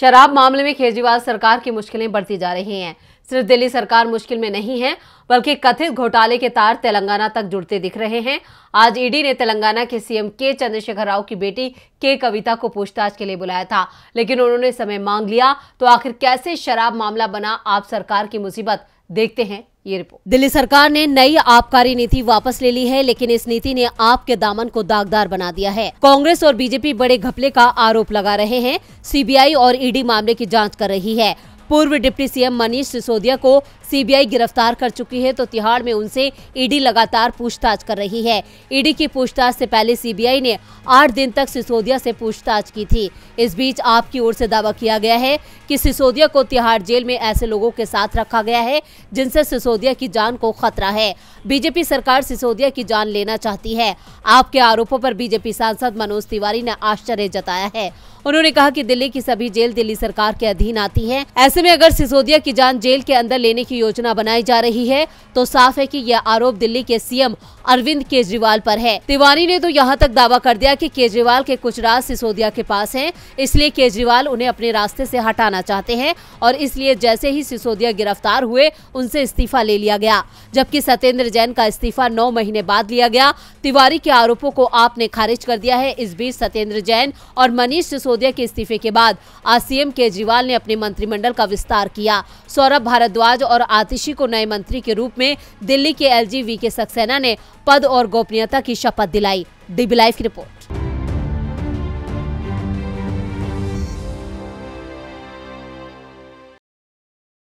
शराब मामले में केजरीवाल सरकार की मुश्किलें बढ़ती जा रही हैं सिर्फ दिल्ली सरकार मुश्किल में नहीं है बल्कि कथित घोटाले के तार तेलंगाना तक जुड़ते दिख रहे हैं आज ईडी ने तेलंगाना के सीएम के चंद्रशेखर राव की बेटी के कविता को पूछताछ के लिए बुलाया था लेकिन उन्होंने समय मांग लिया तो आखिर कैसे शराब मामला बना आप सरकार की मुसीबत देखते हैं ये रिपोर्ट दिल्ली सरकार ने नई आबकारी नीति वापस ले ली है लेकिन इस नीति ने आप के दामन को दागदार बना दिया है कांग्रेस और बीजेपी बड़े घपले का आरोप लगा रहे हैं सीबीआई और ईडी मामले की जाँच कर रही है पूर्व डिप्टी सीएम मनीष सिसोदिया को सीबीआई गिरफ्तार कर चुकी है तो तिहाड़ में उनसे ईडी लगातार पूछताछ कर रही है ईडी की पूछताछ से पहले सीबीआई ने आठ दिन तक सिसोदिया से पूछताछ की थी इस बीच आपकी ओर से दावा किया गया है कि सिसोदिया को तिहाड़ जेल में ऐसे लोगों के साथ रखा गया है जिनसे सिसोदिया की जान को खतरा है बीजेपी सरकार सिसोदिया की जान लेना चाहती है आपके आरोपों पर बीजेपी सांसद मनोज तिवारी ने आश्चर्य जताया है उन्होंने कहा कि दिल्ली की सभी जेल दिल्ली सरकार के अधीन आती है ऐसे में अगर सिसोदिया की जान जेल के अंदर लेने की योजना बनाई जा रही है तो साफ है की यह आरोप दिल्ली के सीएम अरविंद केजरीवाल पर है तिवारी ने तो यहाँ तक दावा कर दिया की केजरीवाल के कुछ राज सिसोदिया के पास है इसलिए केजरीवाल उन्हें अपने रास्ते ऐसी हटाना चाहते है और इसलिए जैसे ही सिसोदिया गिरफ्तार हुए उनसे इस्तीफा ले लिया गया जबकि सत्येंद्र जैन का इस्तीफा नौ महीने बाद लिया गया तिवारी के आरोपों को आपने खारिज कर दिया है इस बीच सत्येंद्र जैन और मनीष सिसोदिया सिसोदिया के इस्तीफे के बाद आज सीएम केजरीवाल ने अपने मंत्रिमंडल का विस्तार किया सौरभ भारद्वाज और आतिशी को नए मंत्री के रूप में दिल्ली के एलजी वी के सक्सेना ने पद और गोपनीयता की शपथ दिलाई डीबी लाइव की रिपोर्ट